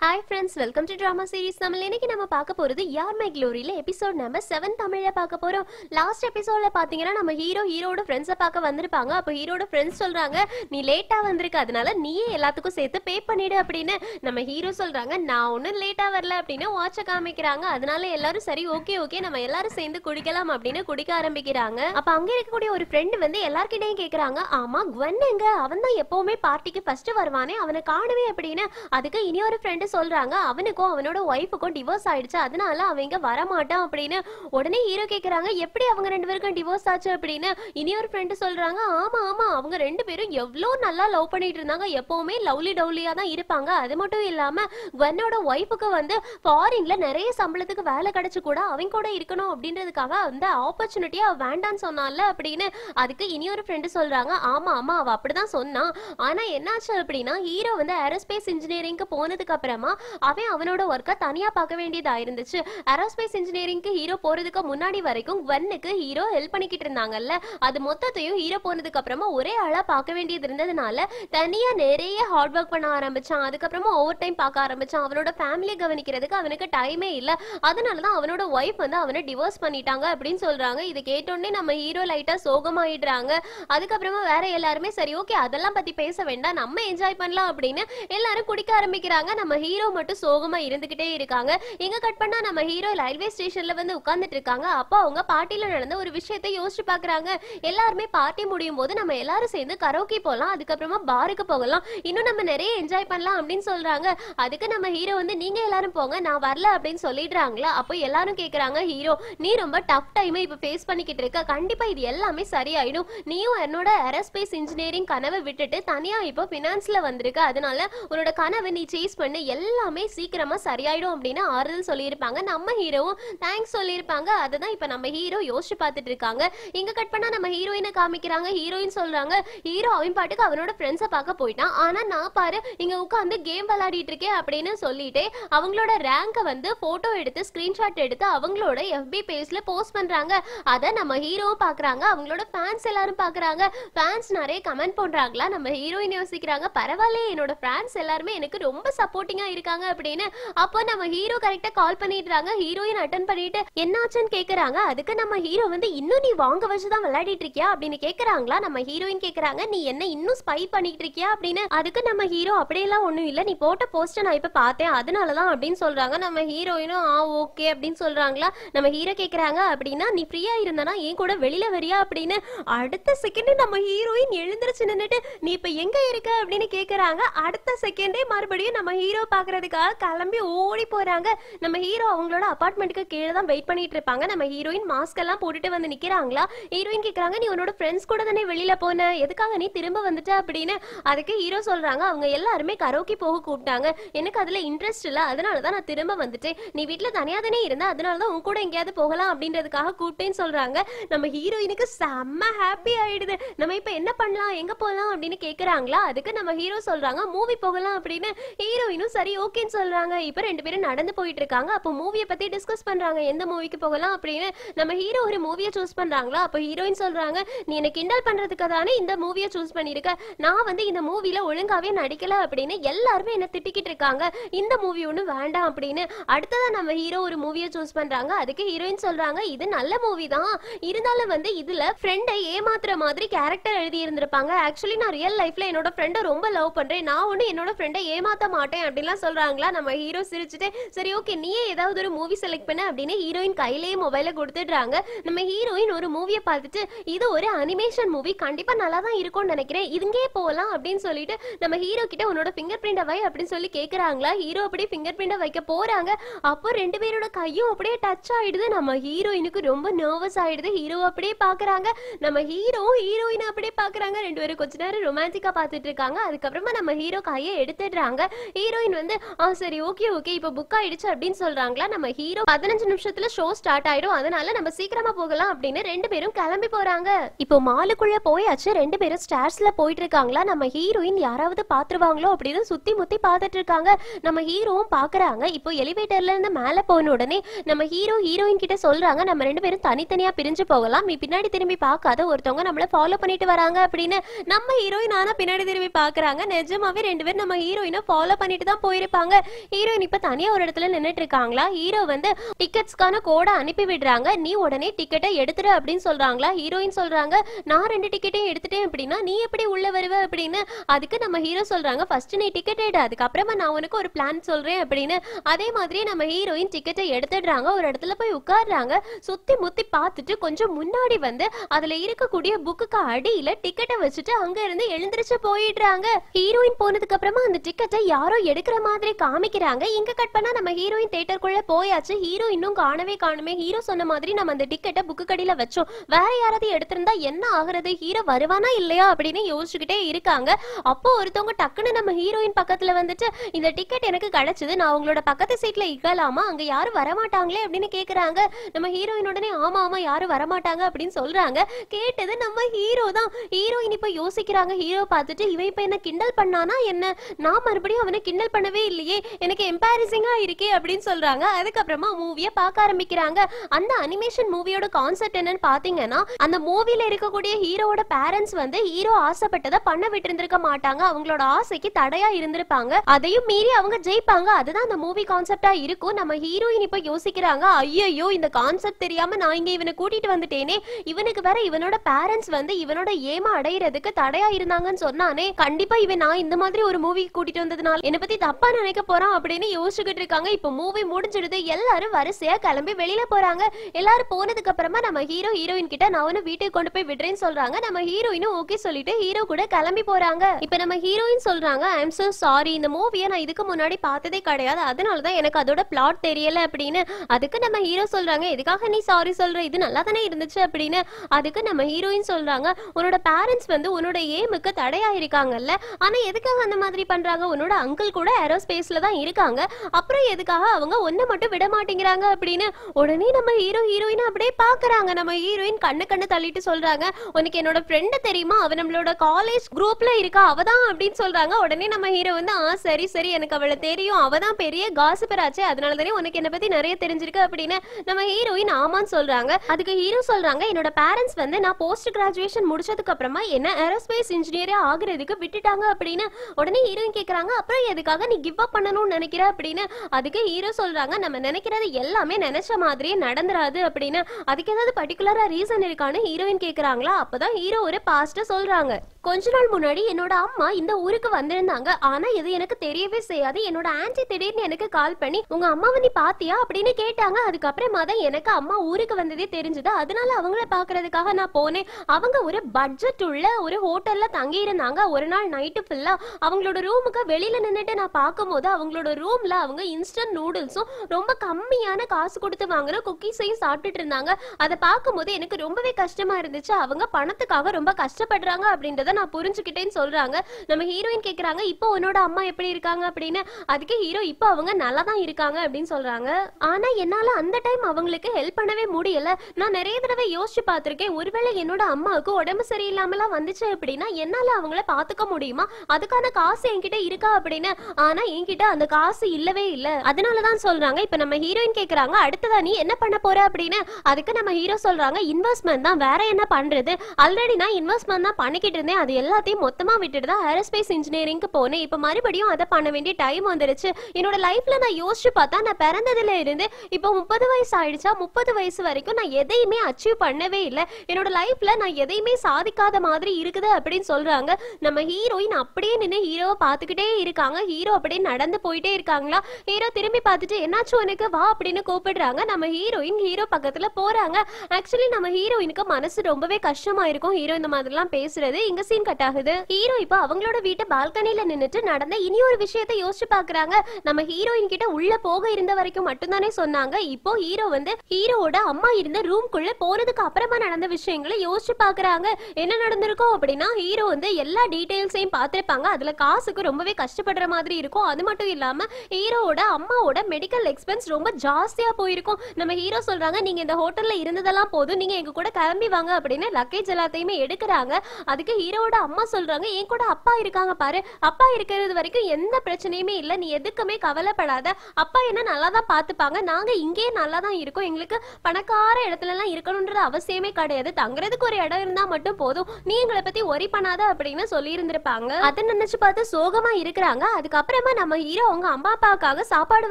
hi friends welcome to drama series Tamil இன்னைக்கு நம்ம பார்க்க போகிறது யார் மை க்ளோரியில் எபிசோட் நம்ம செவன் தமிழில் பார்க்க போகிறோம் லாஸ்ட் எபிசோடில் பார்த்தீங்கன்னா நம்ம ஹீரோ ஹீரோட ஃப்ரெண்ட்ஸை பார்க்க வந்திருப்பாங்க அப்போ ஹீரோட ஃப்ரெண்ட்ஸ் சொல்கிறாங்க நீ லேட்டாக வந்திருக்க அதனால நீயே எல்லாத்துக்கும் சேர்த்து பே பண்ணிடு அப்படின்னு நம்ம ஹீரோ சொல்கிறாங்க நான் ஒன்றும் லேட்டாக வரல அப்படின்னு வாட்சை காமிக்கிறாங்க அதனால எல்லாரும் சரி ஓகே ஓகே நம்ம எல்லாரும் சேர்ந்து குடிக்கலாம் அப்படின்னு குடிக்க ஆரம்பிக்கிறாங்க அப்போ அங்கே இருக்கக்கூடிய ஒரு ஃப்ரெண்டு வந்து எல்லாருக்கிட்டையும் கேட்குறாங்க ஆமாம் குவன் எங்க அவன் தான் எப்போவுமே பார்ட்டிக்கு ஃபஸ்ட்டு வருவானே அவனை காணுவே அப்படின்னு அதுக்கு இனி ஒரு ஃப்ரெண்டு அப்படின்னு சொல்றாங்க அவனுக்கும் அவனோட ஒய்ஃபுக்கும் டிவோர்ஸ் ஆயிடுச்சு அதனால அவங்க வரமாட்டான் அப்படின்னு உடனே ஹீரோ கேட்குறாங்க எப்படி அவங்க ரெண்டு பேருக்கும் டிவோர்ஸ் ஆச்சு அப்படின்னு இனி ஒரு ஃப்ரெண்டு சொல்றாங்க ஆமா ஆமா அவங்க ரெண்டு பேரும் எவ்வளோ நல்லா லவ் பண்ணிட்டு இருந்தாங்க எப்பவுமே லவ்லி டவுலியா தான் இருப்பாங்க அது மட்டும் இல்லாம குவனோட ஒய்ஃபுக்கு வந்து ஃபாரின்ல நிறைய சம்பளத்துக்கு வேலை கிடைச்சு கூட அவங்க கூட இருக்கணும் அப்படின்றதுக்காக அந்த ஆப்பர்ச்சுனிட்டியா வேண்டாம்னு சொன்னால அப்படின்னு அதுக்கு இனி ஒரு ஃப்ரெண்டு சொல்கிறாங்க ஆமாம் ஆமாம் அவள் அப்படி தான் சொன்னான் ஆனால் என்னாச்சு அப்படின்னா ஹீரோ வந்து ஏரோஸ்பேஸ் இன்ஜினியரிங்க்கு போனதுக்கு அப்புறமா அவன் அவனோட ஒர்க்கை தனியா பார்க்க வேண்டியதா இருந்துச்சு ஏரோஸ்பேஸ் இன்ஜினியரிங்க்கு ஹீரோ போறதுக்கு முன்னாடி வரைக்கும் வென்னுக்கு ஹீரோ ஹெல்ப் பண்ணிக்கிட்டு இருந்தாங்கல்ல அது மொத்தத்தையும் ஹீரோ போனதுக்கு அப்புறமா ஒரே ஆளாக பார்க்க வேண்டியது இருந்ததுனால தனியா நிறைய ஹார்ட் ஒர்க் பண்ண ஆரம்பிச்சான் அதுக்கப்புறமா ஓவர் டைம் பார்க்க ஆரம்பிச்சான் அவனோட ஃபேமிலியை கவனிக்கிறதுக்கு அவனுக்கு டைமே இல்லை அதனாலதான் அவனோட ஒய்ஃப் வந்து அவனை டிவோர்ஸ் பண்ணிட்டாங்க அப்படின்னு சொல்கிறாங்க இதை கேட்டோடனே நம்ம ஹீரோ லைட்டா சோகமாயிடுறாங்க அதுக்கப்புறமா வேற எல்லாருமே சரி ஓகே அதெல்லாம் பத்தி பேச வேண்டாம் நம்ம என்ஜாய் பண்ணலாம் அப்படின்னு எல்லாரும் குடிக்க ஆரம்பிக்கிறாங்க நம்ம ஹீரோ மட்டும் சோகமா இருந்துகிட்டே இருக்காங்க எங்க கட் பண்ணா நம்ம ஹீரோ ரயில்வே ஸ்டேஷன்ல வந்து உட்கார்ந்துட்டு இருக்காங்க அப்போ அவங்க பார்ட்டில நடந்த ஒரு விஷயத்தை யோசிச்சு பாக்குறாங்க எல்லாருமே பார்ட்டி முடியும் போது நம்ம எல்லாரும் சேர்ந்து கரோக்கி போகலாம் அதுக்கப்புறமா பாருக்கு போகலாம் இன்னும் நம்ம நிறைய என்ஜாய் பண்ணலாம் அப்படின்னு சொல்றாங்க அதுக்கு நம்ம ஹீரோ வந்து நீங்க எல்லாரும் போங்க நான் வரல அப்படின்னு சொல்லிடுறாங்களா அப்போ எல்லாரும் கேக்குறாங்க ஹீரோ நீ ரொம்ப டஃப் டைமை இப்ப ஃபேஸ் பண்ணிக்கிட்டு இருக்க கண்டிப்பா இது எல்லாமே சரியாயிடும் நீயும் என்னோட ஏரோஸ்பேஸ் இன்ஜினியரிங் கனவை விட்டுட்டு தனியா இப்போ பினான்ஸ்ல வந்திருக்க அதனால உன்னோட கனவை நீ சேஸ் பண்ணு எல்லாமே சீக்கிரமாக சரியாயிடும் அப்படின்னு ஆறுதல் சொல்லியிருப்பாங்க நம்ம ஹீரோவும் தேங்க்ஸ் சொல்லியிருப்பாங்க அதை தான் இப்போ நம்ம ஹீரோ யோசிச்சு பார்த்துட்டு இருக்காங்க இங்கே கட் பண்ணால் நம்ம ஹீரோயினை காமிக்கிறாங்க ஹீரோயின் சொல்கிறாங்க ஹீரோ அவன் பாட்டுக்கு அவனோட ஃப்ரெண்ட்ஸை பார்க்க போயிட்டான் ஆனால் நான் பாரு இங்கே உட்காந்து கேம் விளையாடிட்டு இருக்கேன் அப்படின்னு சொல்லிட்டு அவங்களோட ரேங்கை வந்து ஃபோட்டோ எடுத்து ஸ்கிரீன்ஷாட் எடுத்து அவங்களோட எஃபி பேஜ்ல போஸ்ட் பண்ணுறாங்க அதை நம்ம ஹீரோவும் பார்க்குறாங்க அவங்களோட ஃபேன்ஸ் எல்லாரும் பார்க்குறாங்க ஃபேன்ஸ் நிறைய கமெண்ட் பண்ணுறாங்களா நம்ம ஹீரோயின் யோசிக்கிறாங்க பரவாயில்ல என்னோட ஃபேன்ஸ் எல்லாருமே எனக்கு ரொம்ப சப்போர்ட்டிங்காக தான் இருக்காங்க அப்படின்னு அப்போ நம்ம ஹீரோ கரெக்டா கால் பண்ணிடுறாங்க ஹீரோயின் அட்டன் பண்ணிட்டு என்னாச்சுன்னு கேக்குறாங்க அதுக்கு நம்ம ஹீரோ வந்து இன்னும் நீ வாங்க வச்சுதான் விளையாடிட்டு இருக்கியா அப்படின்னு கேக்குறாங்களா நம்ம ஹீரோயின் கேக்குறாங்க நீ என்ன இன்னும் ஸ்பை பண்ணிட்டு இருக்கியா அப்படின்னு அதுக்கு நம்ம ஹீரோ அப்படியெல்லாம் ஒண்ணும் இல்ல நீ போட்ட போஸ்டர் நான் இப்ப பார்த்தேன் அதனாலதான் அப்படின்னு சொல்றாங்க நம்ம ஹீரோயினும் ஆ ஓகே அப்படின்னு சொல்றாங்களா நம்ம ஹீரோ கேக்குறாங்க அப்படின்னா நீ ஃப்ரீயா இருந்தனா ஏன் கூட வெளியில வரியா அப்படின்னு அடுத்த செகண்ட் நம்ம ஹீரோயின் எழுந்திருச்சு நின்னுட்டு நீ இப்ப எங்க இருக்க அப்படின்னு கேக்குறாங்க அடுத்த செகண்டே மறுபடியும் நம்ம ஹீரோ ஹீரோவை பார்க்கறதுக்காக கிளம்பி ஓடி போகிறாங்க நம்ம ஹீரோ அவங்களோட அப்பார்ட்மெண்ட்டுக்கு கீழே தான் வெயிட் பண்ணிட்டு இருப்பாங்க நம்ம ஹீரோயின் மாஸ்க் எல்லாம் போட்டுட்டு வந்து நிற்கிறாங்களா ஹீரோயின் கேட்குறாங்க நீ உன்னோட ஃப்ரெண்ட்ஸ் கூட தானே வெளியில் போன எதுக்காக நீ திரும்ப வந்துட்ட அப்படின்னு அதுக்கு ஹீரோ சொல்கிறாங்க அவங்க எல்லாருமே கரோக்கி போக கூப்பிட்டாங்க எனக்கு அதில் இன்ட்ரெஸ்ட் இல்லை அதனால தான் நான் திரும்ப வந்துட்டேன் நீ வீட்டில் தனியாக தானே இருந்தா அதனால தான் உன் கூட எங்கேயாவது போகலாம் அப்படின்றதுக்காக கூப்பிட்டேன்னு சொல்கிறாங்க நம்ம ஹீரோயினுக்கு செம்ம ஹாப்பி ஆயிடுது நம்ம இப்போ என்ன பண்ணலாம் எங்கே போகலாம் அப்படின்னு கேட்குறாங்களா அதுக்கு நம்ம ஹீரோ சொல்கிறாங்க மூவி போகலாம் அப்படின்னு ஹீரோயினும் சரி ஓகேன்னு சொல்றாங்க இப்போ ரெண்டு பேரும் நடந்து போயிட்டு இருக்காங்க அப்போ மூவியை பத்தி டிஸ்கஸ் பண்றாங்க எந்த மூவிக்கு போகலாம் அப்படின்னு நம்ம ஹீரோ ஒரு மூவியை சூஸ் பண்றாங்களா அப்போ ஹீரோயின் சொல்றாங்க நீ என்ன கிண்டல் பண்றதுக்கு தானே இந்த மூவியை சூஸ் பண்ணிருக்க நான் வந்து இந்த மூவில ஒழுங்காவே நடிக்கல அப்படின்னு எல்லாருமே என்ன திட்டிக்கிட்டு இருக்காங்க இந்த மூவி ஒன்றும் வேண்டாம் அப்படின்னு அடுத்ததா நம்ம ஹீரோ ஒரு மூவியை சூஸ் பண்றாங்க அதுக்கு ஹீரோயின் சொல்றாங்க இது நல்ல மூவி தான் இருந்தாலும் வந்து இதுல ஃப்ரெண்டை ஏமாத்துற மாதிரி கேரக்டர் எழுதி இருந்திருப்பாங்க ஆக்சுவலி நான் ரியல் லைஃப்ல என்னோட ஃப்ரெண்டை ரொம்ப லவ் பண்றேன் நான் ஒன்று என்னோட ஃப்ரெண்டை ஏமாத்த மாட்டேன் அப்படின்னு மாதிரிலாம் சொல்றாங்களா நம்ம ஹீரோ சிரிச்சுட்டு சரி ஓகே நீயே ஏதாவது ஒரு மூவி செலக்ட் பண்ண அப்படின்னு ஹீரோயின் கையிலேயே மொபைல கொடுத்துடுறாங்க நம்ம ஹீரோயின் ஒரு மூவியை பார்த்துட்டு இது ஒரு அனிமேஷன் மூவி கண்டிப்பா நல்லா தான் இருக்கும்னு நினைக்கிறேன் இதுங்கே போகலாம் அப்படின்னு சொல்லிட்டு நம்ம ஹீரோ கிட்ட உன்னோட ஃபிங்கர் பிரிண்டை வை அப்படின்னு சொல்லி கேட்கறாங்களா ஹீரோ அப்படியே ஃபிங்கர் பிரிண்டை வைக்க போறாங்க அப்போ ரெண்டு பேரோட கையும் அப்படியே டச் ஆயிடுது நம்ம ஹீரோயினுக்கு ரொம்ப நர்வஸ் ஆயிடுது ஹீரோ அப்படியே பாக்குறாங்க நம்ம ஹீரோ ஹீரோயின் அப்படியே பாக்குறாங்க ரெண்டு பேரும் கொஞ்ச நேரம் ரொமான்டிக்கா பார்த்துட்டு இருக்காங்க அதுக்கப்புறமா நம்ம ஹீரோ கையை எடுத்துடுறாங்க ஹீரோயின் வந்து ஆ சரி ஓகே ஓகே இப்போ புக் ஆயிடுச்சு அப்படின்னு சொல்றாங்களா நம்ம ஹீரோ பதினஞ்சு நிமிஷத்துல ஷோ ஸ்டார்ட் ஆயிடும் அதனால நம்ம சீக்கிரமா போகலாம் அப்படின்னு ரெண்டு பேரும் கிளம்பி போறாங்க இப்போ மாலுக்குள்ள போயாச்சு ரெண்டு பேரும் ஸ்டார்ஸ்ல போயிட்டு இருக்காங்களா நம்ம ஹீரோயின் யாராவது பாத்துருவாங்களோ அப்படின்னு சுத்தி முத்தி பார்த்துட்டு இருக்காங்க நம்ம ஹீரோவும் பாக்குறாங்க இப்போ எலிவேட்டர்ல இருந்து மேல போன உடனே நம்ம ஹீரோ ஹீரோயின் கிட்ட சொல்றாங்க நம்ம ரெண்டு பேரும் தனித்தனியா பிரிஞ்சு போகலாம் நீ பின்னாடி திரும்பி பார்க்காத ஒருத்தவங்க நம்மள ஃபாலோ பண்ணிட்டு வராங்க அப்படின்னு நம்ம ஹீரோயின் ஆனா பின்னாடி திரும்பி பாக்குறாங்க நிஜமாவே ரெண்டு பேரும் நம்ம ஹீரோயினை ஃபாலோ பண்ணிட்டு தான் போயிருப்பாங்க ஹீரோயின் இப்ப தனியா ஒரு இடத்துல நின்றுட்டு இருக்காங்களா ஹீரோ வந்து டிக்கெட்ஸ்க்கான கோட அனுப்பி விடுறாங்க நீ உடனே டிக்கெட்டை எடுத்துரு அப்படின்னு சொல்றாங்களா ஹீரோயின் சொல்றாங்க நான் ரெண்டு டிக்கெட்டையும் எடுத்துட்டேன் அப்படின்னா நீ எப்படி உள்ள வருவ அப்படின்னு அதுக்கு நம்ம ஹீரோ சொல்றாங்க ஃபர்ஸ்ட் நீ டிக்கெட் எடு அதுக்கப்புறமா நான் உனக்கு ஒரு பிளான் சொல்றேன் அப்படின்னு அதே மாதிரி நம்ம ஹீரோயின் டிக்கெட்டை எடுத்துடுறாங்க ஒரு இடத்துல போய் உட்காடுறாங்க சுத்தி முத்தி பார்த்துட்டு கொஞ்சம் முன்னாடி வந்து அதுல இருக்கக்கூடிய புக்குக்கு அடியில டிக்கெட்டை வச்சுட்டு அங்க இருந்து எழுந்திரிச்சு போயிடுறாங்க ஹீரோயின் போனதுக்கு அப்புறமா அந்த டிக்கெட்டை யாரோ எடுக்கிற போற மாதிரி காமிக்கிறாங்க இங்க கட் பண்ணா நம்ம ஹீரோயின் தேட்டருக்குள்ள போயாச்சு ஹீரோ இன்னும் காணவே காணுமே ஹீரோ சொன்ன மாதிரி நம்ம அந்த டிக்கெட்டை புக்கு கடையில வச்சோம் வேற யாராவது எடுத்திருந்தா என்ன ஆகுறது ஹீரோ வருவானா இல்லையா அப்படின்னு யோசிச்சுக்கிட்டே இருக்காங்க அப்போ ஒருத்தவங்க டக்குன்னு நம்ம ஹீரோயின் பக்கத்துல வந்துட்டு இந்த டிக்கெட் எனக்கு கிடைச்சது நான் உங்களோட பக்கத்து சீட்ல இகலாமா அங்க யாரும் வரமாட்டாங்களே அப்படின்னு கேக்குறாங்க நம்ம ஹீரோயின் உடனே ஆமா ஆமா யாரும் வரமாட்டாங்க அப்படின்னு சொல்றாங்க கேட்டது நம்ம ஹீரோ தான் ஹீரோயின் இப்ப யோசிக்கிறாங்க ஹீரோ பார்த்துட்டு இவன் இப்ப என்ன கிண்டல் பண்ணானா என்ன நான் மறுபடியும் அவனை கிண்டல் பண்ண பண்ணவே இல்லையே எனக்கு எம்பாரிசிங்கா இருக்கே அப்படின்னு சொல்றாங்க அதுக்கப்புறமா மூவியை பார்க்க ஆரம்பிக்கிறாங்க அந்த அனிமேஷன் மூவியோட கான்செப்ட் என்னன்னு பாத்தீங்கன்னா அந்த மூவில இருக்கக்கூடிய ஹீரோவோட பேரண்ட்ஸ் வந்து ஹீரோ ஆசைப்பட்டதை பண்ண விட்டு இருந்திருக்க மாட்டாங்க அவங்களோட ஆசைக்கு தடையா இருந்திருப்பாங்க அதையும் மீறி அவங்க ஜெயிப்பாங்க அதுதான் அந்த மூவி கான்செப்டா இருக்கும் நம்ம ஹீரோயின் இப்ப யோசிக்கிறாங்க ஐயோ இந்த கான்செப்ட் தெரியாம நான் இங்க இவனை கூட்டிட்டு வந்துட்டேனே இவனுக்கு வேற இவனோட பேரண்ட்ஸ் வந்து இவனோட ஏமா அடையிறதுக்கு தடையா இருந்தாங்கன்னு சொன்னானே கண்டிப்பா இவன் நான் இந்த மாதிரி ஒரு மூவி கூட்டிட்டு வந்ததுனால என்னை பத்தி தப்பா நினைக்க போறோம் அப்படின்னு யோசிச்சுக்கிட்டு இருக்காங்க இப்போ மூவி முடிஞ்சிடுது எல்லாரும் வரிசையா கிளம்பி வெளியில போறாங்க எல்லாரும் போனதுக்கு அப்புறமா நம்ம ஹீரோ ஹீரோயின் கிட்ட நான் ஒண்ணு வீட்டுக்கு கொண்டு போய் விடுறேன்னு சொல்றாங்க நம்ம ஹீரோயினும் ஓகே சொல்லிட்டு ஹீரோ கூட கிளம்பி போறாங்க இப்போ நம்ம ஹீரோயின் சொல்றாங்க ஐ எம் சோ சாரி இந்த மூவியை நான் இதுக்கு முன்னாடி பார்த்ததே கிடையாது அதனால தான் எனக்கு அதோட பிளாட் தெரியல அப்படின்னு அதுக்கு நம்ம ஹீரோ சொல்றாங்க எதுக்காக நீ சாரி சொல்ற இது நல்லா தானே இருந்துச்சு அப்படின்னு அதுக்கு நம்ம ஹீரோயின் சொல்றாங்க உன்னோட பேரண்ட்ஸ் வந்து உன்னோட ஏமுக்கு தடையா இருக்காங்கல்ல ஆனா எதுக்காக அந்த மாதிரி பண்றாங்க உன்னோட அங்கிள் கூட ஏரோஸ்பேஸ்ல தான் இருக்காங்க அப்புறம் எதுக்காக அவங்க ஒன்றை மட்டும் விட மாட்டேங்கிறாங்க அப்படின்னு உடனே நம்ம ஹீரோ ஹீரோயின் அப்படியே பார்க்குறாங்க நம்ம ஹீரோயின் கண்ணு கண்ணு தள்ளிட்டு சொல்கிறாங்க உனக்கு என்னோட ஃப்ரெண்டு தெரியுமா அவ நம்மளோட காலேஜ் குரூப்பில் இருக்கா அவ தான் அப்படின்னு சொல்கிறாங்க உடனே நம்ம ஹீரோ வந்து ஆ சரி சரி எனக்கு அவளை தெரியும் அவ தான் பெரிய காசு ஆச்சு அதனால தானே உனக்கு என்னை பற்றி நிறைய தெரிஞ்சிருக்கு அப்படின்னு நம்ம ஹீரோயின் ஆமான்னு சொல்கிறாங்க அதுக்கு ஹீரோ சொல்கிறாங்க என்னோட பேரண்ட்ஸ் வந்து நான் போஸ்ட் கிராஜுவேஷன் முடிச்சதுக்கு அப்புறமா என்ன ஏரோஸ்பேஸ் இன்ஜினியரே ஆகுறதுக்கு விட்டுட்டாங்க அப்படின்னு உடனே ஹீரோயின் கேட்குறாங்க அப்புறம் எதுக்காக சொல்றாங்க நீ கிவ் அப் பண்ணணும்னு நினைக்கிற அப்படின்னு அதுக்கு ஹீரோ சொல்றாங்க நம்ம நினைக்கிறது எல்லாமே நினைச்ச மாதிரியே நடந்துராது அப்படின்னு அதுக்கு ஏதாவது பர்டிகுலரா ரீசன் இருக்கான்னு ஹீரோயின் கேக்குறாங்களா அப்பதான் ஹீரோ ஒரு பாஸ்ட சொல்றாங்க கொஞ்ச நாள் முன்னாடி என்னோட அம்மா இந்த ஊருக்கு வந்திருந்தாங்க ஆனா இது எனக்கு தெரியவே செய்யாது என்னோட ஆன்டி திடீர்னு எனக்கு கால் பண்ணி உங்க அம்மாவை நீ பாத்தியா அப்படின்னு கேட்டாங்க அதுக்கப்புறமா தான் எனக்கு அம்மா ஊருக்கு வந்ததே தெரிஞ்சது அதனால அவங்கள பாக்குறதுக்காக நான் போனேன் அவங்க ஒரு பட்ஜெட் உள்ள ஒரு ஹோட்டல்ல தங்கி இருந்தாங்க ஒரு நாள் நைட்டு ஃபுல்லா அவங்களோட ரூமுக்கு வெளியில நின்றுட்டு நான் பார்க்கும்போது அவங்களோட ரூம்ல அவங்க இன்ஸ்டன்ட் நூடுல்ஸும் ரொம்ப கம்மியான காசு கொடுத்து வாங்குற குக்கீஸையும் சாப்பிட்டுட்டு இருந்தாங்க அதை பார்க்கும்போது எனக்கு ரொம்பவே கஷ்டமா இருந்துச்சு அவங்க பணத்துக்காக ரொம்ப கஷ்டப்படுறாங்க அப்படின்றத நான் புரிஞ்சுக்கிட்டேன்னு சொல்றாங்க நம்ம ஹீரோயின் கேக்குறாங்க இப்போ உன்னோட அம்மா எப்படி இருக்காங்க அப்படின்னு அதுக்கே ஹீரோ இப்போ அவங்க நல்லா தான் இருக்காங்க அப்படின்னு சொல்றாங்க ஆனா என்னால அந்த டைம் அவங்களுக்கு ஹெல்ப் பண்ணவே முடியல நான் நிறைய தடவை யோசிச்சு பார்த்திருக்கேன் ஒருவேளை என்னோட அம்மாவுக்கு உடம்பு சரியில்லாமலாம் வந்துச்சு அப்படின்னா என்னால அவங்கள பாத்துக்க முடியுமா அதுக்கான காசு என்கிட்ட இருக்கா அப்படின்னு ஆனா என்கிட்ட அந்த காசு இல்லவே இல்ல அதனாலதான் சொல்றாங்க இப்ப நம்ம ஹீரோயின் கேக்குறாங்க அடுத்ததா நீ என்ன பண்ண போற அப்படின்னு அதுக்கு நம்ம ஹீரோ சொல்றாங்க இன்வெஸ்ட்மெண்ட் தான் வேற என்ன பண்றது ஆல்ரெடி நான் இன்வெஸ்ட்மெண்ட் தான் பண்ணிக்கிட்டு இருந்தேன் அது எல்லாத்தையும் மொத்தமாக விட்டுட்டு தான் ஏரோஸ்பேஸ் இன்ஜினியரிங்க்கு போனேன் இப்போ மறுபடியும் அதை பண்ண வேண்டிய டைம் வந்துருச்சு என்னோட லைஃப்பில் நான் யோசிச்சு பார்த்தா நான் பிறந்ததுல இருந்து இப்போ முப்பது வயசு ஆயிடுச்சா முப்பது வயசு வரைக்கும் நான் எதையுமே அச்சீவ் பண்ணவே இல்லை என்னோட லைஃப்பில் நான் எதையுமே சாதிக்காத மாதிரி இருக்குது அப்படின்னு சொல்கிறாங்க நம்ம ஹீரோயின் அப்படியே நின்று ஹீரோவை பார்த்துக்கிட்டே இருக்காங்க ஹீரோ அப்படியே நடந்து போயிட்டே இருக்காங்களா ஹீரோ திரும்பி பார்த்துட்டு என்னாச்சும் எனக்கு வா அப்படின்னு கூப்பிடுறாங்க நம்ம ஹீரோயின் ஹீரோ பக்கத்தில் போகிறாங்க ஆக்சுவலி நம்ம ஹீரோயினுக்கு மனசு ரொம்பவே கஷ்டமாக இருக்கும் ஹீரோ இந்த மாதிரிலாம் பேசுறது இங்கே சீன் கட் ஆகுது ஹீரோ இப்போ அவங்களோட வீட்டு பால்கனில நின்னுட்டு நடந்த இனி ஒரு விஷயத்த யோசிச்சு பாக்குறாங்க நம்ம ஹீரோயின் கிட்ட உள்ள போக இருந்த வரைக்கும் மட்டும்தானே சொன்னாங்க இப்போ ஹீரோ வந்து ஹீரோவோட அம்மா இருந்த ரூம்குள்ள போறதுக்கு அப்புறமா நடந்த விஷயங்களை யோசிச்சு பாக்குறாங்க என்ன நடந்திருக்கும் அப்படின்னா ஹீரோ வந்து எல்லா டீடைல்ஸையும் பார்த்துருப்பாங்க அதுல காசுக்கு ரொம்பவே கஷ்டப்படுற மாதிரி இருக்கும் அது மட்டும் இல்லாம ஹீரோவோட அம்மாவோட மெடிக்கல் எக்ஸ்பென்ஸ் ரொம்ப ஜாஸ்தியா போயிருக்கும் நம்ம ஹீரோ சொல்றாங்க நீங்க இந்த ஹோட்டல்ல இருந்ததெல்லாம் போதும் நீங்க எங்க கூட கிளம்பி வாங்க அப்படின்னு லக்கேஜ் எல்லாத்தையுமே எடுக்கிறாங்க அதுக்கு ஹீரோ ஹீரோட அம்மா சொல்றாங்க என் கூட அப்பா இருக்காங்க பாரு அப்பா இருக்கிறது வரைக்கும் எந்த பிரச்சனையுமே இல்லை நீ எதுக்குமே கவலைப்படாத அப்பா என்ன நல்லா தான் பார்த்துப்பாங்க நாங்க இங்கேயே நல்லா தான் இருக்கோம் எங்களுக்கு பணக்கார இடத்துல எல்லாம் இருக்கணும்ன்றது அவசியமே கிடையாது தங்குறதுக்கு ஒரு இடம் இருந்தா மட்டும் போதும் நீ எங்களை பத்தி ஒரி பண்ணாத அப்படின்னு சொல்லி இருந்திருப்பாங்க அதை நினைச்சு பார்த்து சோகமா இருக்கிறாங்க அதுக்கப்புறமா நம்ம ஹீரோ அவங்க அம்மா அப்பாவுக்காக சாப்பாடு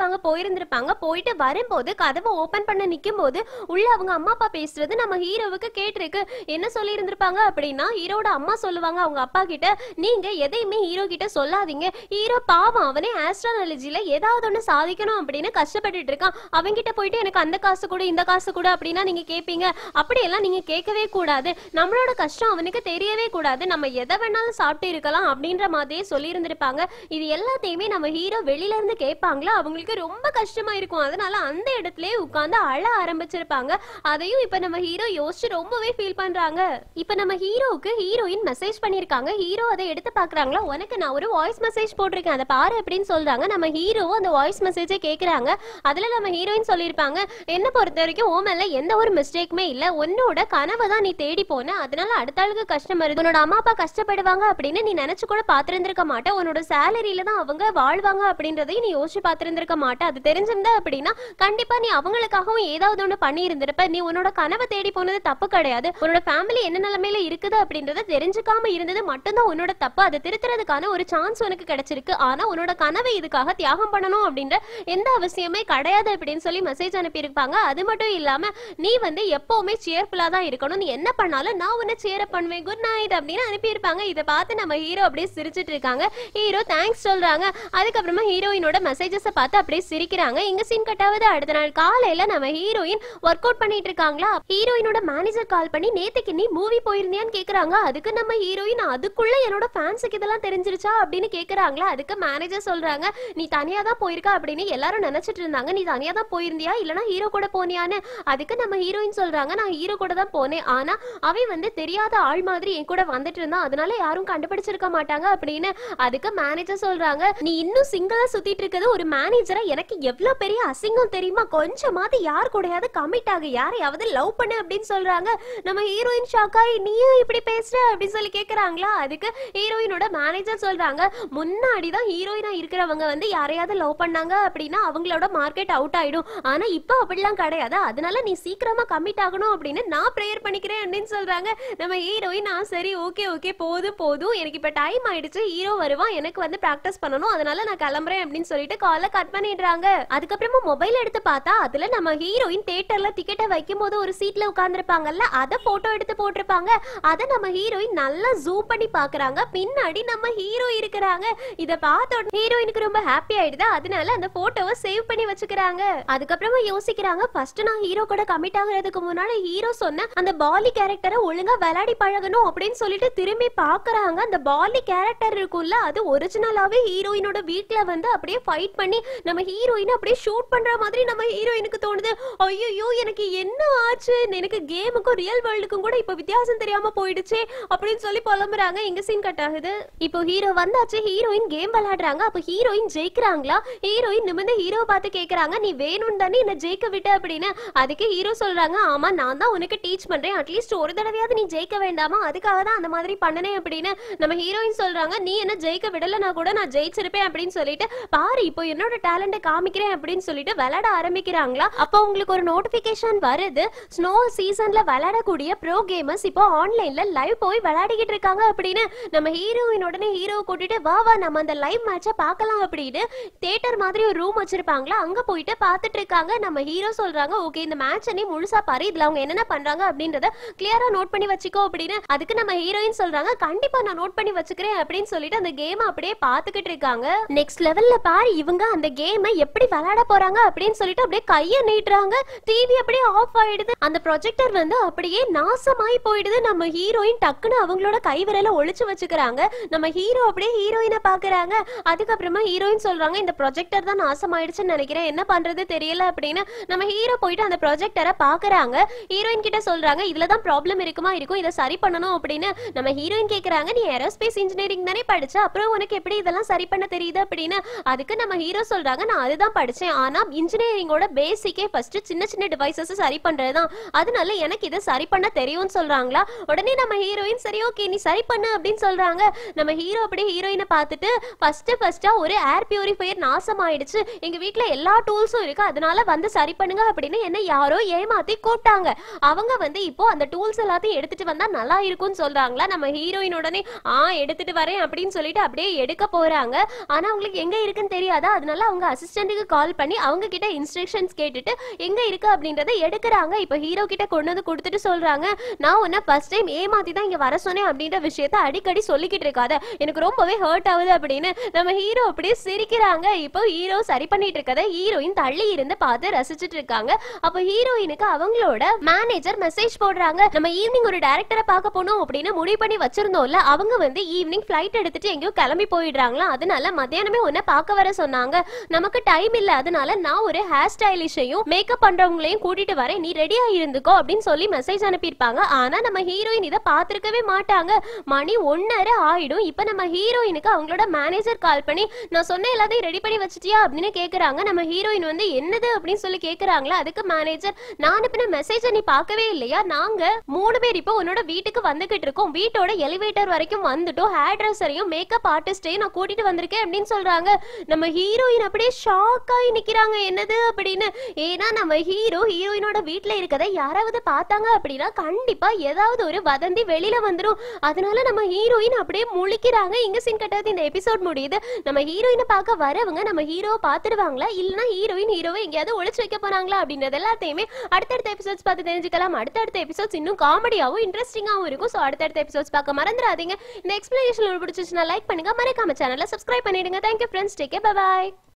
வாங்க போயிருந்திருப்பாங்க போயிட்டு வரும்போது கதவை ஓபன் பண்ண நிற்கும் போது உள்ள அவங்க அம்மா அப்பா பேசுறது நம்ம ஹீரோவுக்கு கேட்டிருக்கு என்ன சொல்லி இருந்திருப்பாங்க அப்படின்னா ஹீரோட அம்மா சொல்ல சொல்லுவாங்க அவங்க அப்பா கிட்ட நீங்க எதையுமே ஹீரோ கிட்ட சொல்லாதீங்க ஹீரோ பாவம் அவனே ஆஸ்ட்ரானாலஜில ஏதாவது ஒண்ணு சாதிக்கணும் அப்படின்னு கஷ்டப்பட்டுட்டு இருக்கான் கிட்ட போயிட்டு எனக்கு அந்த காசு கூட இந்த காசு கூட அப்படின்னா நீங்க கேட்பீங்க அப்படியெல்லாம் நீங்க கேட்கவே கூடாது நம்மளோட கஷ்டம் அவனுக்கு தெரியவே கூடாது நம்ம எதை வேணாலும் சாப்பிட்டு இருக்கலாம் அப்படின்ற மாதிரியே இருந்திருப்பாங்க இது எல்லாத்தையுமே நம்ம ஹீரோ வெளியில இருந்து கேட்பாங்களா அவங்களுக்கு ரொம்ப கஷ்டமா இருக்கும் அதனால அந்த இடத்துலயே உட்கார்ந்து அழ ஆரம்பிச்சிருப்பாங்க அதையும் இப்ப நம்ம ஹீரோ யோசிச்சு ரொம்பவே ஃபீல் பண்றாங்க இப்ப நம்ம ஹீரோவுக்கு ஹீரோயின் மெசேஜ் மெசேஜ் பண்ணியிருக்காங்க ஹீரோ அதை எடுத்து பார்க்குறாங்களா உனக்கு நான் ஒரு வாய்ஸ் மெசேஜ் போட்டிருக்கேன் அதை பாரு அப்படின்னு சொல்கிறாங்க நம்ம ஹீரோ அந்த வாய்ஸ் மெசேஜை கேட்குறாங்க அதில் நம்ம ஹீரோயின் சொல்லியிருப்பாங்க என்ன பொறுத்த வரைக்கும் ஓமல்ல எந்த ஒரு மிஸ்டேக்குமே இல்லை உன்னோட கனவை தான் நீ தேடி போன அதனால அடுத்த ஆளுக்கு கஷ்டம் வருது உன்னோட அம்மா அப்பா கஷ்டப்படுவாங்க அப்படின்னு நீ நினச்சி கூட பார்த்துருந்துருக்க மாட்டேன் உன்னோட சேலரியில தான் அவங்க வாழ்வாங்க அப்படின்றதையும் நீ யோசிச்சு பார்த்துருந்துருக்க மாட்டேன் அது தெரிஞ்சிருந்தா அப்படின்னா கண்டிப்பாக நீ அவங்களுக்காகவும் ஏதாவது ஒன்று பண்ணியிருந்திருப்ப நீ உன்னோட கனவை தேடி போனது தப்பு கிடையாது உன்னோட ஃபேமிலி என்ன நிலைமையில இருக்குது அப்படின்றத தெரிஞ்சுக்காம நடக்காம இருந்தது மட்டும்தான் உன்னோட தப்பு அதை திருத்துறதுக்கான ஒரு சான்ஸ் உனக்கு கிடைச்சிருக்கு ஆனா உன்னோட கனவை இதுக்காக தியாகம் பண்ணணும் அப்படின்ற எந்த அவசியமே கிடையாது அப்படின்னு சொல்லி மெசேஜ் அனுப்பியிருப்பாங்க அது மட்டும் இல்லாம நீ வந்து எப்பவுமே சேர்ஃபுல்லா தான் இருக்கணும் நீ என்ன பண்ணாலும் நான் உன்னை சேர பண்ணுவேன் குட் நைட் அப்படின்னு அனுப்பியிருப்பாங்க இதை பார்த்து நம்ம ஹீரோ அப்படியே சிரிச்சிட்டு இருக்காங்க ஹீரோ தேங்க்ஸ் சொல்றாங்க அதுக்கப்புறமா ஹீரோயினோட மெசேஜஸ் பார்த்து அப்படியே சிரிக்கிறாங்க இங்க சீன் கட்டாவது அடுத்த நாள் காலையில நம்ம ஹீரோயின் ஒர்க் அவுட் பண்ணிட்டு இருக்காங்களா ஹீரோயினோட மேனேஜர் கால் பண்ணி நேத்துக்கு நீ மூவி போயிருந்தியான்னு கேக்குறாங்க அதுக்கு நம்ம ஹீரோயின் அதுக்குள்ள என்னோட ஃபேன்ஸுக்கு இதெல்லாம் தெரிஞ்சிருச்சா அப்படின்னு கேக்குறாங்களா அதுக்கு மேனேஜர் சொல்றாங்க நீ தனியா தான் போயிருக்கா அப்படின்னு எல்லாரும் நினைச்சிட்டு இருந்தாங்க நீ தனியா தான் போயிருந்தியா இல்லனா ஹீரோ கூட போனியான்னு அதுக்கு நம்ம ஹீரோயின் சொல்றாங்க நான் ஹீரோ கூட தான் போனேன் ஆனா அவன் வந்து தெரியாத ஆள் மாதிரி என் கூட வந்துட்டு இருந்தான் அதனால யாரும் கண்டுபிடிச்சிருக்க மாட்டாங்க அப்படின்னு அதுக்கு மேனேஜர் சொல்றாங்க நீ இன்னும் சிங்கிளா சுத்திட்டு இருக்கிறது ஒரு மேனேஜரா எனக்கு எவ்வளவு பெரிய அசிங்கம் தெரியுமா கொஞ்சமாவது யார் கூடையாவது கமிட் ஆக யாரையாவது லவ் பண்ணு அப்படின்னு சொல்றாங்க நம்ம ஹீரோயின் ஷாக்காய் நீயும் இப்படி பேசுற அப்படின்னு சொல்லி கேக்குறாங்களா அதுக்கு ஹீரோயினோட மேனேஜர் சொல்றாங்க முன்னாடி தான் ஹீரோயினா இருக்கிறவங்க வந்து யாரையாவது லவ் பண்ணாங்க அப்படின்னா அவங்களோட மார்க்கெட் அவுட் ஆயிடும் ஆனா இப்போ அப்படிலாம் கிடையாது அதனால நீ சீக்கிரமா கமிட் ஆகணும் அப்படின்னு நான் ப்ரேயர் பண்ணிக்கிறேன் அப்படின்னு சொல்றாங்க நம்ம ஹீரோயின் நான் சரி ஓகே ஓகே போதும் போதும் எனக்கு இப்போ டைம் ஆயிடுச்சு ஹீரோ வருவான் எனக்கு வந்து ப்ராக்டிஸ் பண்ணணும் அதனால நான் கிளம்புறேன் அப்படின்னு சொல்லிட்டு காலை கட் பண்ணிடுறாங்க அதுக்கப்புறமா மொபைல் எடுத்து பார்த்தா அதுல நம்ம ஹீரோயின் தேட்டர்ல டிக்கெட்டை வைக்கும் போது ஒரு சீட்ல உட்காந்துருப்பாங்கல்ல அதை போட்டோ எடுத்து போட்டிருப்பாங்க அதை நம்ம ஹீரோயின் நல்லா எல்லாம் ஜூம் பண்ணி பாக்குறாங்க பின்னாடி நம்ம ஹீரோ இருக்கிறாங்க இத பார்த்த உடனே ஹீரோயினுக்கு ரொம்ப ஹாப்பி ஆயிடுது அதனால அந்த போட்டோவை சேவ் பண்ணி வச்சுக்கிறாங்க அதுக்கப்புறமா யோசிக்கிறாங்க ஃபர்ஸ்ட் நான் ஹீரோ கூட கமிட் ஆகுறதுக்கு முன்னாடி ஹீரோ சொன்ன அந்த பாலி கேரக்டரை ஒழுங்கா விளையாடி பழகணும் அப்படின்னு சொல்லிட்டு திரும்பி பாக்குறாங்க அந்த பாலி கேரக்டர் இருக்கும்ல அது ஒரிஜினலாவே ஹீரோயினோட வீட்ல வந்து அப்படியே ஃபைட் பண்ணி நம்ம ஹீரோயின் அப்படியே ஷூட் பண்ற மாதிரி நம்ம ஹீரோயினுக்கு தோணுது ஐயோ எனக்கு என்ன ஆச்சு எனக்கு கேமுக்கும் ரியல் வேர்ல்டுக்கும் கூட இப்ப வித்தியாசம் தெரியாம போயிடுச்சு அப்படின்னு சொல்லி சொல்லி புலம்புறாங்க எங்க சீன் கட் ஆகுது இப்போ ஹீரோ வந்தாச்சு ஹீரோயின் கேம் விளையாடுறாங்க அப்போ ஹீரோயின் ஜெயிக்கிறாங்களா ஹீரோயின் நிமிந்து ஹீரோ பார்த்து கேக்குறாங்க நீ வேணும்னு தானே என்ன ஜெயிக்க விட்ட அப்படின்னு அதுக்கு ஹீரோ சொல்றாங்க ஆமா நான் தான் உனக்கு டீச் பண்றேன் அட்லீஸ்ட் ஒரு தடவையாவது நீ ஜெயிக்க வேண்டாமா அதுக்காக தான் அந்த மாதிரி பண்ணனே அப்படின்னு நம்ம ஹீரோயின் சொல்றாங்க நீ என்ன ஜெயிக்க விடலனா கூட நான் ஜெயிச்சிருப்பேன் அப்படின்னு சொல்லிட்டு பாரு இப்போ என்னோட டேலண்ட காமிக்கிறேன் அப்படின்னு சொல்லிட்டு விளையாட ஆரம்பிக்கிறாங்களா அப்போ உங்களுக்கு ஒரு நோட்டிபிகேஷன் வருது ஸ்னோ சீசன்ல விளையாடக்கூடிய ப்ரோ கேமர்ஸ் இப்போ ஆன்லைன்ல லைவ் போய் விளையாடி ஆடிக்கிட்டு இருக்காங்க அப்படின்னு நம்ம ஹீரோயின் உடனே ஹீரோ கூட்டிட்டு வா வா நம்ம அந்த லைவ் மேட்சை பார்க்கலாம் அப்படின்னு தேட்டர் மாதிரி ஒரு ரூம் வச்சிருப்பாங்களா அங்க போயிட்டு பார்த்துட்டு இருக்காங்க நம்ம ஹீரோ சொல்றாங்க ஓகே இந்த மேட்ச் நீ முழுசா பாரு இதுல அவங்க என்னென்ன பண்றாங்க அப்படின்றத கிளியரா நோட் பண்ணி வச்சுக்கோ அப்படின்னு அதுக்கு நம்ம ஹீரோயின் சொல்றாங்க கண்டிப்பா நான் நோட் பண்ணி வச்சுக்கிறேன் அப்படின்னு சொல்லிட்டு அந்த கேம் அப்படியே பார்த்துக்கிட்டு இருக்காங்க நெக்ஸ்ட் லெவல்ல பாரு இவங்க அந்த கேமை எப்படி விளையாட போறாங்க அப்படின்னு சொல்லிட்டு அப்படியே கையை நீட்டுறாங்க டிவி அப்படியே ஆஃப் ஆயிடுது அந்த ப்ரொஜெக்டர் வந்து அப்படியே நாசமாயி போயிடுது நம்ம ஹீரோயின் டக்குன்னு அவங்க அவங்களோட கைவிரல ஒழிச்சு வச்சுக்கிறாங்க நம்ம ஹீரோ அப்படியே ஹீரோயினை பாக்குறாங்க அதுக்கப்புறமா ஹீரோயின் சொல்றாங்க இந்த ப்ரொஜெக்டர் தான் நாசமாயிடுச்சுன்னு நினைக்கிறேன் என்ன பண்றது தெரியல அப்படின்னு நம்ம ஹீரோ போயிட்டு அந்த ப்ரொஜெக்டரை பாக்குறாங்க ஹீரோயின் கிட்ட சொல்றாங்க இதுலதான் ப்ராப்ளம் இருக்குமா இருக்கும் இதை சரி பண்ணணும் அப்படின்னு நம்ம ஹீரோயின் கேக்குறாங்க நீ ஏரோஸ்பேஸ் இன்ஜினியரிங் தானே படிச்ச அப்புறம் உனக்கு எப்படி இதெல்லாம் சரி பண்ண தெரியுது அப்படின்னு அதுக்கு நம்ம ஹீரோ சொல்றாங்க நான் அதுதான் படிச்சேன் ஆனா இன்ஜினியரிங்கோட பேசிக்கே ஃபர்ஸ்ட் சின்ன சின்ன டிவைசஸ் சரி பண்றதுதான் அதனால எனக்கு இதை சரி பண்ண தெரியும்னு சொல்றாங்களா உடனே நம்ம ஹீரோயின் சரி ஓகே நீ சரி பண்ணு அப்படின்னு சொல்கிறாங்க நம்ம ஹீரோ அப்படியே ஹீரோயினை பார்த்துட்டு ஃபஸ்ட்டு ஃபஸ்ட்டாக ஒரு ஏர் பியூரிஃபையர் நாசம் ஆயிடுச்சு எங்கள் வீட்டில் எல்லா டூல்ஸும் இருக்குது அதனால வந்து சரி பண்ணுங்க அப்படின்னு என்ன யாரோ ஏமாற்றி கூப்பிட்டாங்க அவங்க வந்து இப்போ அந்த டூல்ஸ் எல்லாத்தையும் எடுத்துட்டு வந்தால் நல்லா இருக்கும்னு சொல்கிறாங்களா நம்ம ஹீரோயின் உடனே ஆ எடுத்துட்டு வரேன் அப்படின்னு சொல்லிட்டு அப்படியே எடுக்க போகிறாங்க ஆனால் அவங்களுக்கு எங்கே இருக்குன்னு தெரியாதா அதனால அவங்க அசிஸ்டன்ட்டுக்கு கால் பண்ணி அவங்க கிட்ட இன்ஸ்ட்ரக்ஷன்ஸ் கேட்டுட்டு எங்கே இருக்கு அப்படின்றத எடுக்கிறாங்க இப்போ ஹீரோ கிட்ட கொண்டு வந்து கொடுத்துட்டு சொல்கிறாங்க நான் உன்னை ஃபர்ஸ்ட் டைம் ஏமாற்றி தான் இங்கே வர சொன்னேன் இருக்கேன் அப்படின்ற விஷயத்த அடிக்கடி சொல்லிக்கிட்டு இருக்காத எனக்கு ரொம்பவே ஹர்ட் ஆகுது அப்படின்னு நம்ம ஹீரோ அப்படியே சிரிக்கிறாங்க இப்போ ஹீரோ சரி பண்ணிட்டு இருக்கத ஹீரோயின் தள்ளி இருந்து பார்த்து ரசிச்சுட்டு இருக்காங்க அப்போ ஹீரோயினுக்கு அவங்களோட மேனேஜர் மெசேஜ் போடுறாங்க நம்ம ஈவினிங் ஒரு டைரக்டரை பார்க்க போனோம் அப்படின்னு முடிவு பண்ணி வச்சிருந்தோம்ல அவங்க வந்து ஈவினிங் ஃபிளைட் எடுத்துட்டு எங்கேயோ கிளம்பி போயிடுறாங்களா அதனால மத்தியானமே ஒன்ன பார்க்க வர சொன்னாங்க நமக்கு டைம் இல்ல அதனால நான் ஒரு ஹேர் ஸ்டைலிஷையும் மேக்கப் பண்றவங்களையும் கூட்டிட்டு வரேன் நீ ரெடியா இருந்துக்கோ அப்படின்னு சொல்லி மெசேஜ் அனுப்பியிருப்பாங்க ஆனா நம்ம ஹீரோயின் இதை பார்த்திருக்கவே மாட்டாங்க வந்துட்டாங்க மணி ஒன்னரை ஆயிடும் இப்போ நம்ம ஹீரோயினுக்கு அவங்களோட மேனேஜர் கால் பண்ணி நான் சொன்ன எல்லாத்தையும் ரெடி பண்ணி வச்சிட்டியா அப்படின்னு கேட்குறாங்க நம்ம ஹீரோயின் வந்து என்னது அப்படின்னு சொல்லி கேட்குறாங்களா அதுக்கு மேனேஜர் நான் அனுப்பின மெசேஜ் நீ பார்க்கவே இல்லையா நாங்க மூணு பேர் இப்போ உன்னோட வீட்டுக்கு வந்துகிட்டு இருக்கோம் வீட்டோட எலிவேட்டர் வரைக்கும் வந்துட்டோம் ஹேர் ட்ரெஸ்ஸரையும் மேக்கப் ஆர்டிஸ்டையும் நான் கூட்டிட்டு வந்திருக்கேன் அப்படின்னு சொல்றாங்க நம்ம ஹீரோயின் அப்படியே ஷாக் ஆகி நிக்கிறாங்க என்னது அப்படின்னு ஏன்னா நம்ம ஹீரோ ஹீரோயினோட வீட்டில் இருக்கதை யாராவது பார்த்தாங்க அப்படின்னா கண்டிப்பா ஏதாவது ஒரு வதந்தி வெளியில வந்துடும் அதனால நம்ம ஹீரோயின் அப்படியே முழிக்கிறாங்க இங்க சீன் கட்டாது இந்த எபிசோட் முடியுது நம்ம ஹீரோயினை பார்க்க வரவங்க நம்ம ஹீரோவை பார்த்துடுவாங்களா இல்லைனா ஹீரோயின் ஹீரோவை எங்கேயாவது ஒழிச்சு வைக்க போறாங்களா அப்படின்றது எல்லாத்தையுமே அடுத்தடுத்த எபிசோட்ஸ் பார்த்து தெரிஞ்சுக்கலாம் அடுத்தடுத்த எபிசோட்ஸ் இன்னும் காமெடியாகவும் இன்ட்ரெஸ்டிங்காகவும் இருக்கும் ஸோ அடுத்தடுத்த எபிசோட்ஸ் பார்க்க மறந்துடாதீங்க இந்த எக்ஸ்பிளனேஷன் பிடிச்சிச்சுன்னா லைக் பண்ணுங்க மறக்காம சேனலில் சப்ஸ்கிரைப் பண்ணிடுங்க தேங்க்யூ ஃப்ரெண்ட்ஸ் டேக்கே பாய்